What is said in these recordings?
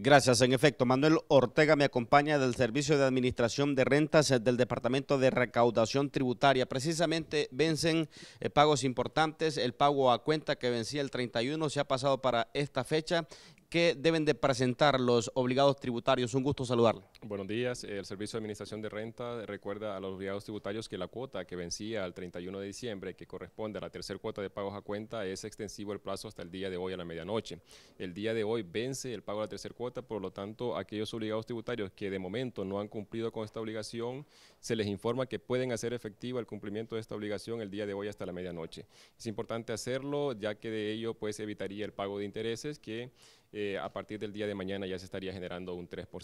Gracias, en efecto. Manuel Ortega me acompaña del Servicio de Administración de Rentas eh, del Departamento de Recaudación Tributaria. Precisamente vencen eh, pagos importantes, el pago a cuenta que vencía el 31 se ha pasado para esta fecha ¿Qué deben de presentar los obligados tributarios. Un gusto saludarle. Buenos días. El Servicio de Administración de Renta recuerda a los obligados tributarios que la cuota que vencía al 31 de diciembre, que corresponde a la tercera cuota de pagos a cuenta, es extensivo el plazo hasta el día de hoy a la medianoche. El día de hoy vence el pago de la tercera cuota, por lo tanto, aquellos obligados tributarios que de momento no han cumplido con esta obligación, se les informa que pueden hacer efectivo el cumplimiento de esta obligación el día de hoy hasta la medianoche. Es importante hacerlo, ya que de ello pues evitaría el pago de intereses que eh, a partir del día de mañana ya se estaría generando un 3%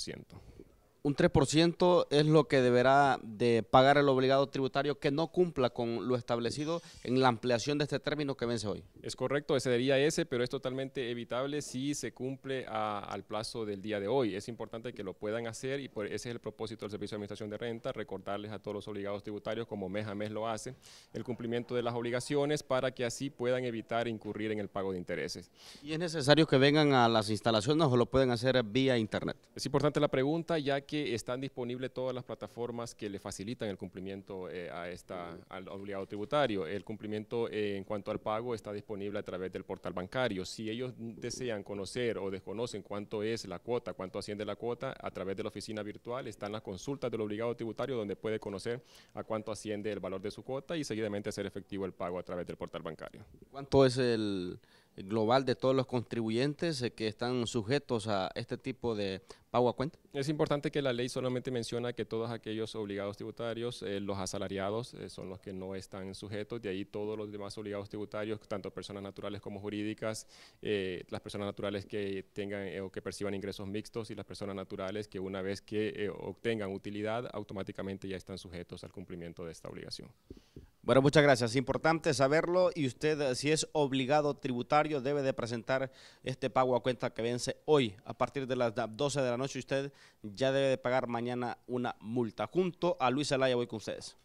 un 3% es lo que deberá de pagar el obligado tributario que no cumpla con lo establecido en la ampliación de este término que vence hoy. Es correcto, ese ese, pero es totalmente evitable si se cumple al plazo del día de hoy. Es importante que lo puedan hacer y por, ese es el propósito del Servicio de Administración de Renta, recordarles a todos los obligados tributarios, como mes a mes lo hace, el cumplimiento de las obligaciones para que así puedan evitar incurrir en el pago de intereses. ¿Y es necesario que vengan a las instalaciones o lo pueden hacer vía internet? Es importante la pregunta, ya que están disponibles todas las plataformas que le facilitan el cumplimiento eh, a esta, al obligado tributario. El cumplimiento eh, en cuanto al pago está disponible a través del portal bancario. Si ellos desean conocer o desconocen cuánto es la cuota, cuánto asciende la cuota, a través de la oficina virtual están las consultas del obligado tributario donde puede conocer a cuánto asciende el valor de su cuota y seguidamente hacer efectivo el pago a través del portal bancario. ¿Cuánto es el global de todos los contribuyentes eh, que están sujetos a este tipo de pago a cuenta? Es importante que la ley solamente menciona que todos aquellos obligados tributarios, eh, los asalariados, eh, son los que no están sujetos, de ahí todos los demás obligados tributarios, tanto personas naturales como jurídicas, las personas naturales que tengan o que perciban ingresos mixtos y las personas naturales que una vez que obtengan utilidad, automáticamente ya están sujetos al cumplimiento de esta obligación. Bueno, muchas gracias. Importante saberlo y usted, eh, si es obligado tributario, debe de presentar este pago a cuenta que vence hoy. A partir de las 12 de la noche usted ya debe de pagar mañana una multa. Junto a Luis Alaya voy con ustedes.